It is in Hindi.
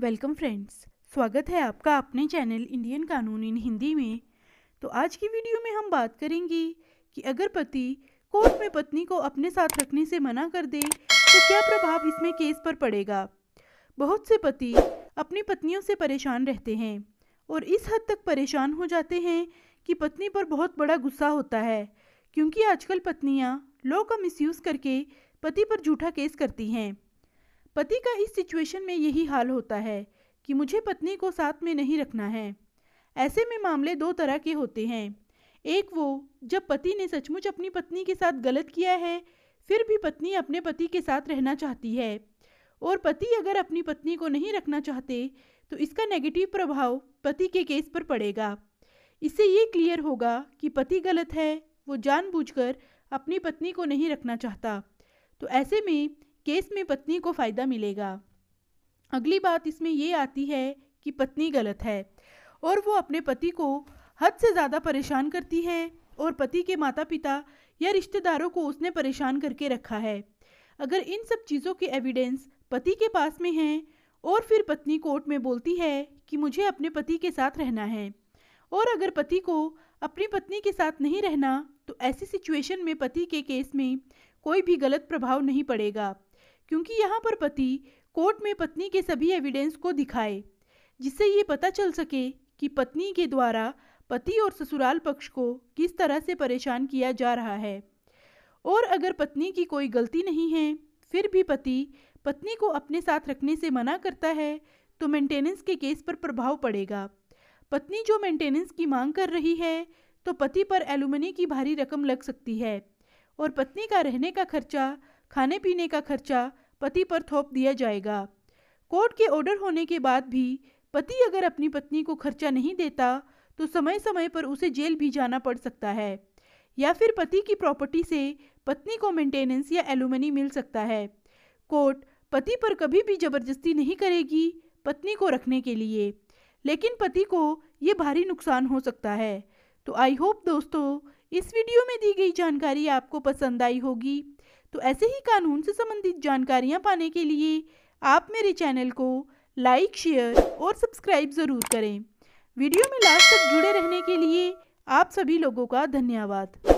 वेलकम फ्रेंड्स स्वागत है आपका अपने चैनल इंडियन कानून इन हिंदी में तो आज की वीडियो में हम बात करेंगे कि अगर पति कोर्ट में पत्नी को अपने साथ रखने से मना कर दे तो क्या प्रभाव इसमें केस पर पड़ेगा बहुत से पति अपनी पत्नियों से परेशान रहते हैं और इस हद तक परेशान हो जाते हैं कि पत्नी पर बहुत बड़ा गुस्सा होता है क्योंकि आजकल पत्नियाँ लॉ का मिसयूज़ करके पति पर झूठा केस करती हैं पति का इस सिचुएशन में यही हाल होता है कि मुझे पत्नी को साथ में नहीं रखना है ऐसे में मामले दो तरह के होते हैं एक वो जब पति ने सचमुच अपनी पत्नी के साथ गलत किया है फिर भी पत्नी अपने पति के साथ रहना चाहती है और पति अगर अपनी पत्नी को नहीं रखना चाहते तो इसका नेगेटिव प्रभाव पति के केस पर पड़ेगा इससे ये क्लियर होगा कि पति गलत है वो जानबूझकर अपनी पत्नी को नहीं रखना चाहता तो ऐसे में केस में पत्नी को फ़ायदा मिलेगा अगली बात इसमें ये आती है कि पत्नी गलत है और वो अपने पति को हद से ज़्यादा परेशान करती है और पति के माता पिता या रिश्तेदारों को उसने परेशान करके रखा है अगर इन सब चीज़ों के एविडेंस पति के पास में हैं और फिर पत्नी कोर्ट में बोलती है कि मुझे अपने पति के साथ रहना है और अगर पति को अपनी पत्नी के साथ नहीं रहना तो ऐसी सिचुएशन में पति के केस में कोई भी गलत प्रभाव नहीं पड़ेगा क्योंकि यहाँ पर पति कोर्ट में पत्नी के सभी एविडेंस को दिखाए जिससे ये पता चल सके कि पत्नी के द्वारा पति और ससुराल पक्ष को किस तरह से परेशान किया जा रहा है और अगर पत्नी की कोई गलती नहीं है फिर भी पति पत्नी को अपने साथ रखने से मना करता है तो मेंटेनेंस के केस पर प्रभाव पड़ेगा पत्नी जो मेंटेनेंस की मांग कर रही है तो पति पर एलुमनी की भारी रकम लग सकती है और पत्नी का रहने का खर्चा खाने पीने का खर्चा पति पर थोप दिया जाएगा कोर्ट के ऑर्डर होने के बाद भी पति अगर अपनी पत्नी को खर्चा नहीं देता तो समय समय पर उसे जेल भी जाना पड़ सकता है या फिर पति की प्रॉपर्टी से पत्नी को मेंटेनेंस या एलुमनी मिल सकता है कोर्ट पति पर कभी भी जबरदस्ती नहीं करेगी पत्नी को रखने के लिए लेकिन पति को ये भारी नुकसान हो सकता है तो आई होप दोस्तों इस वीडियो में दी गई जानकारी आपको पसंद आई होगी तो ऐसे ही कानून से संबंधित जानकारियाँ पाने के लिए आप मेरे चैनल को लाइक शेयर और सब्सक्राइब ज़रूर करें वीडियो में लास्ट तक जुड़े रहने के लिए आप सभी लोगों का धन्यवाद